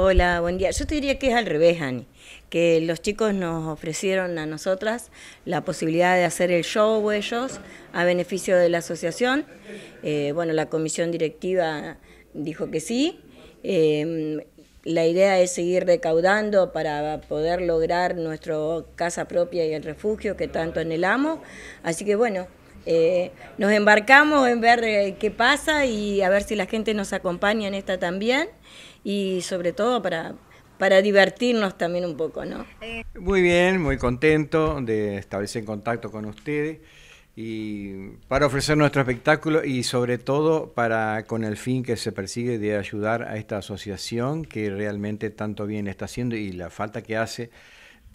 Hola, buen día. Yo te diría que es al revés, Ani, que los chicos nos ofrecieron a nosotras la posibilidad de hacer el show ellos a beneficio de la asociación. Eh, bueno, la comisión directiva dijo que sí. Em, la idea es seguir recaudando para poder lograr nuestra casa propia y el refugio que tanto anhelamos. Así que bueno, eh, nos embarcamos en ver eh, qué pasa y a ver si la gente nos acompaña en esta también y sobre todo para, para divertirnos también un poco, ¿no? Muy bien, muy contento de establecer contacto con ustedes y para ofrecer nuestro espectáculo y sobre todo para con el fin que se persigue de ayudar a esta asociación que realmente tanto bien está haciendo y la falta que hace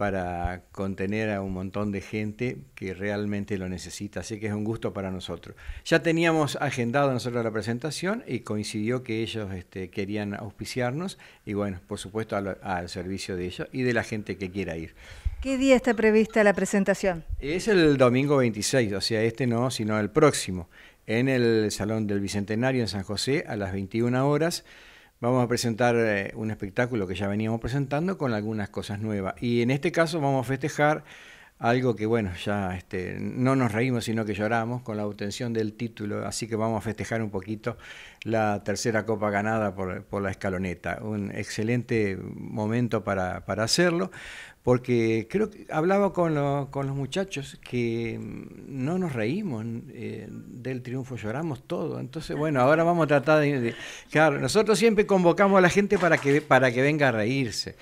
para contener a un montón de gente que realmente lo necesita. Así que es un gusto para nosotros. Ya teníamos agendado nosotros la presentación y coincidió que ellos este, querían auspiciarnos y bueno, por supuesto al servicio de ellos y de la gente que quiera ir. ¿Qué día está prevista la presentación? Es el domingo 26, o sea, este no, sino el próximo, en el Salón del Bicentenario en San José a las 21 horas vamos a presentar eh, un espectáculo que ya veníamos presentando con algunas cosas nuevas. Y en este caso vamos a festejar algo que, bueno, ya este, no nos reímos, sino que lloramos con la obtención del título. Así que vamos a festejar un poquito la tercera copa ganada por, por la escaloneta. Un excelente momento para, para hacerlo porque creo que hablaba con, con los muchachos que mm, no nos reímos eh, del triunfo, lloramos todo. Entonces, bueno, ahora vamos a tratar de, Claro, nosotros siempre convocamos a la gente para que, para que venga a reírse.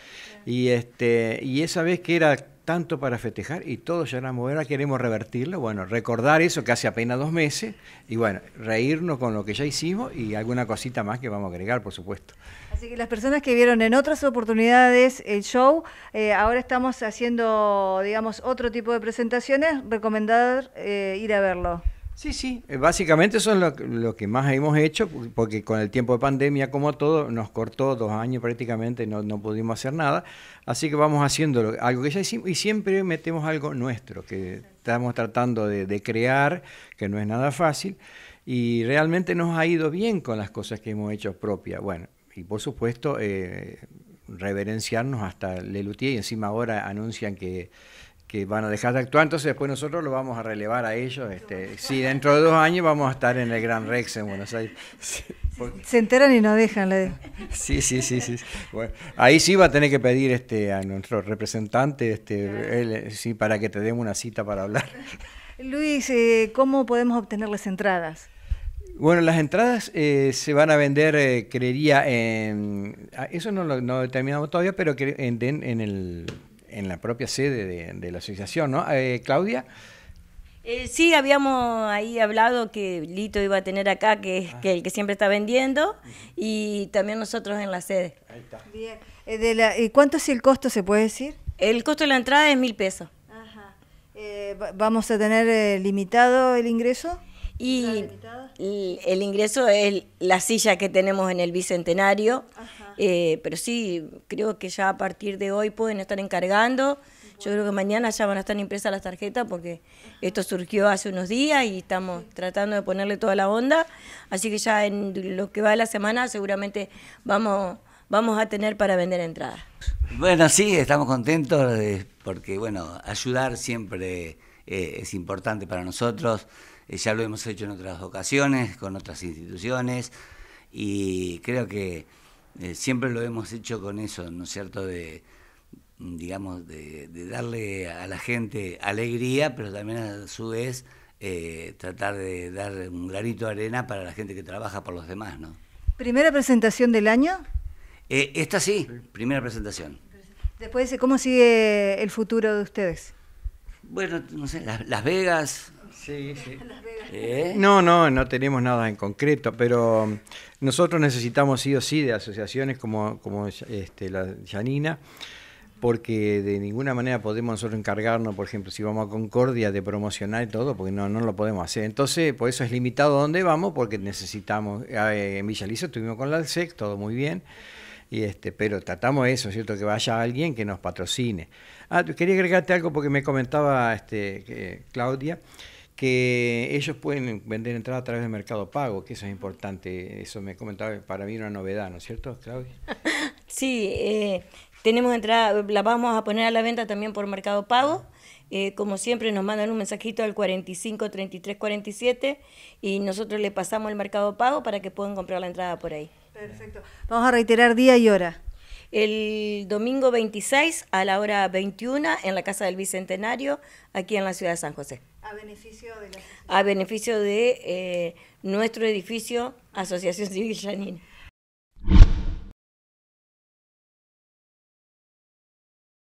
Y, este, y esa vez que era tanto para festejar y todos lloramos. Ahora queremos revertirlo, bueno, recordar eso que hace apenas dos meses y bueno, reírnos con lo que ya hicimos y alguna cosita más que vamos a agregar, por supuesto. Así que las personas que vieron en otras oportunidades el show, eh, ahora están estamos haciendo, digamos, otro tipo de presentaciones, recomendar eh, ir a verlo. Sí, sí, eh, básicamente son lo, que más hemos hecho, porque con el tiempo de pandemia, como todo, nos cortó dos años prácticamente, no, no pudimos hacer nada, así que vamos haciendo algo que ya hicimos y siempre metemos algo nuestro, que estamos tratando de, crear, que no es nada fácil, y realmente nos ha ido bien con las cosas que hemos hecho propias. Bueno, y por supuesto eh, reverenciarnos hasta Lelutier y encima ahora anuncian que, van a dejar de actuar, entonces después nosotros lo vamos a relevar a ellos. Este, sí, dentro de dos años vamos a estar en el Gran Rex en Buenos Aires. Se enteran y no dejan. Sí, sí, sí, sí. ahí sí va a tener que pedir este, a nuestro representante este, eh, sí, para que te demos una cita para hablar. Luis, eh, ¿cómo podemos obtener las entradas? Bueno, las entradas eh, se van a vender, eh, creería, en, ah, eso no lo determinamos todavía, pero en, la propia sede de, la asociación, ¿no? Eh, Claudia. sí, habíamos ahí hablado que Lito iba a tener acá, que es ah. el que siempre está vendiendo, y también nosotros en la sede. Ahí está. Bien. ¿Cuánto es el costo, se puede decir? El costo de la entrada es mil pesos. Ajá. ¿Vamos a tener limitado el ingreso? Y el ingreso es la silla que tenemos en el Bicentenario, eh, pero sí, creo que ya a partir de hoy pueden estar encargando. Yo creo que mañana ya van a estar impresas las tarjetas porque esto surgió hace unos días y estamos tratando de ponerle toda la onda. Así que ya en lo que va de la semana seguramente vamos, vamos a tener para vender entradas. Bueno, sí, estamos contentos porque, bueno, ayudar siempre eh, es importante para nosotros. Eh, ya lo hemos hecho en otras ocasiones, con otras instituciones, y creo que eh, siempre lo hemos hecho con eso, ¿no es cierto?, de, digamos, de, darle a la gente alegría, pero también a su vez eh, tratar de dar un granito de arena para la gente que trabaja por los demás, ¿no? ¿Primera presentación del año? Eh, esta sí, primera presentación. Después, ¿cómo sigue el futuro de ustedes? bueno, no sé, Las, Vegas. Sí, sí. ¿Eh? No, no, no tenemos nada en concreto, pero um, nosotros necesitamos sí o sí de asociaciones como, como este, la Yanina, porque de ninguna manera podemos nosotros encargarnos, por ejemplo, si vamos a Concordia, de promocionar todo, porque no, no lo podemos hacer. Entonces, por eso es limitado dónde vamos, porque necesitamos, eh, en Villaliza estuvimos con la Alsec, todo muy bien. Y este, pero tratamos eso, ¿cierto? Que vaya alguien que nos patrocine. Ah, quería agregarte algo porque me comentaba este, Claudia que ellos pueden vender entradas a través de Mercado Pago, que eso es importante. Eso me comentaba, para mí una novedad, ¿no es cierto, Claudia? Sí, eh, tenemos entrada, la vamos a poner a la venta también por Mercado Pago. Ah. Eh, como siempre, nos mandan un mensajito al 45 33 47 y nosotros le pasamos el mercado pago para que puedan comprar la entrada por ahí. Perfecto. Vamos a reiterar día y hora. El domingo 26 a la hora 21 en la Casa del Bicentenario, aquí en la ciudad de San José. A beneficio de beneficio de eh, nuestro edificio Asociación Civil Janina.